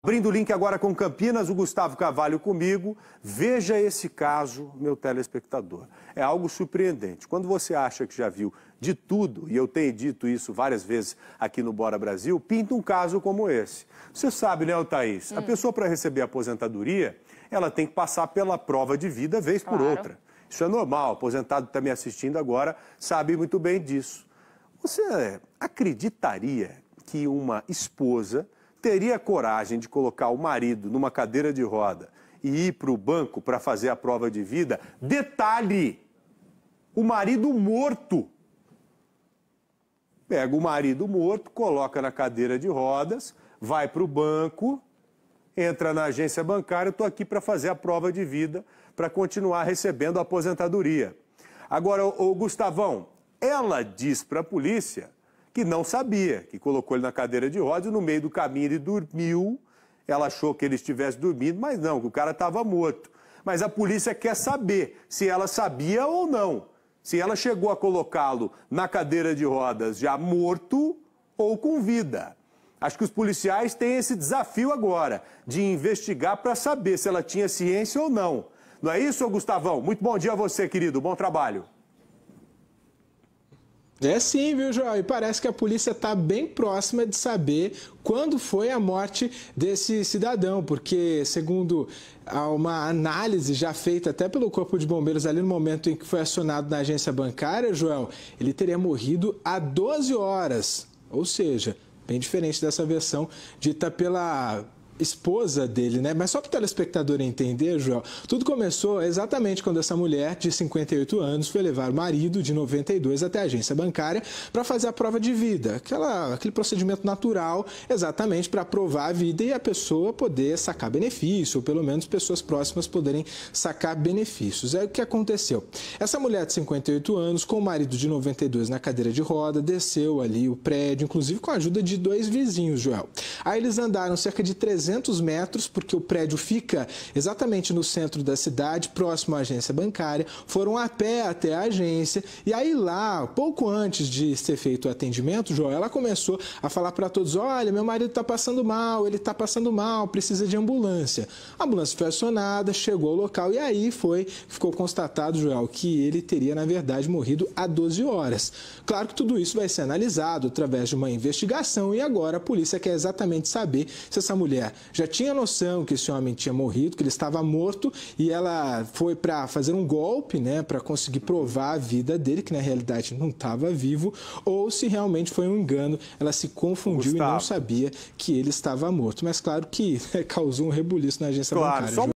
Abrindo o link agora com Campinas, o Gustavo Cavalho comigo. Veja esse caso, meu telespectador. É algo surpreendente. Quando você acha que já viu de tudo, e eu tenho dito isso várias vezes aqui no Bora Brasil, pinta um caso como esse. Você sabe, né, Thaís? Hum. A pessoa, para receber aposentadoria, ela tem que passar pela prova de vida vez claro. por outra. Isso é normal. O aposentado que está me assistindo agora sabe muito bem disso. Você acreditaria que uma esposa teria coragem de colocar o marido numa cadeira de roda e ir para o banco para fazer a prova de vida? Detalhe: o marido morto. Pega o marido morto, coloca na cadeira de rodas, vai para o banco, entra na agência bancária, estou aqui para fazer a prova de vida, para continuar recebendo a aposentadoria. Agora, o Gustavão, ela diz para a polícia que não sabia, que colocou ele na cadeira de rodas, no meio do caminho ele dormiu, ela achou que ele estivesse dormindo, mas não, que o cara estava morto. Mas a polícia quer saber se ela sabia ou não, se ela chegou a colocá-lo na cadeira de rodas já morto ou com vida. Acho que os policiais têm esse desafio agora, de investigar para saber se ela tinha ciência ou não. Não é isso, Gustavão? Muito bom dia a você, querido. Bom trabalho. É sim, viu, Joel? E parece que a polícia está bem próxima de saber quando foi a morte desse cidadão, porque, segundo uma análise já feita até pelo Corpo de Bombeiros ali no momento em que foi acionado na agência bancária, Joel, ele teria morrido há 12 horas. Ou seja, bem diferente dessa versão dita pela esposa dele, né? Mas só para o telespectador entender, Joel, tudo começou exatamente quando essa mulher de 58 anos foi levar o marido de 92 até a agência bancária para fazer a prova de vida, aquela, aquele procedimento natural, exatamente para provar a vida e a pessoa poder sacar benefício, ou pelo menos pessoas próximas poderem sacar benefícios. É o que aconteceu. Essa mulher de 58 anos, com o marido de 92 na cadeira de roda, desceu ali o prédio, inclusive com a ajuda de dois vizinhos, Joel. Aí eles andaram cerca de 300 300 metros, porque o prédio fica exatamente no centro da cidade, próximo à agência bancária, foram a pé até a agência e aí lá, pouco antes de ser feito o atendimento, joel ela começou a falar para todos: olha, meu marido está passando mal, ele está passando mal, precisa de ambulância. A ambulância foi acionada, chegou ao local e aí foi, ficou constatado, Joel, que ele teria, na verdade, morrido há 12 horas. Claro que tudo isso vai ser analisado através de uma investigação e agora a polícia quer exatamente saber se essa mulher já tinha noção que esse homem tinha morrido, que ele estava morto, e ela foi para fazer um golpe, né, para conseguir provar a vida dele, que na realidade não estava vivo, ou se realmente foi um engano, ela se confundiu Gustavo. e não sabia que ele estava morto. Mas claro que né, causou um rebuliço na agência claro, bancária.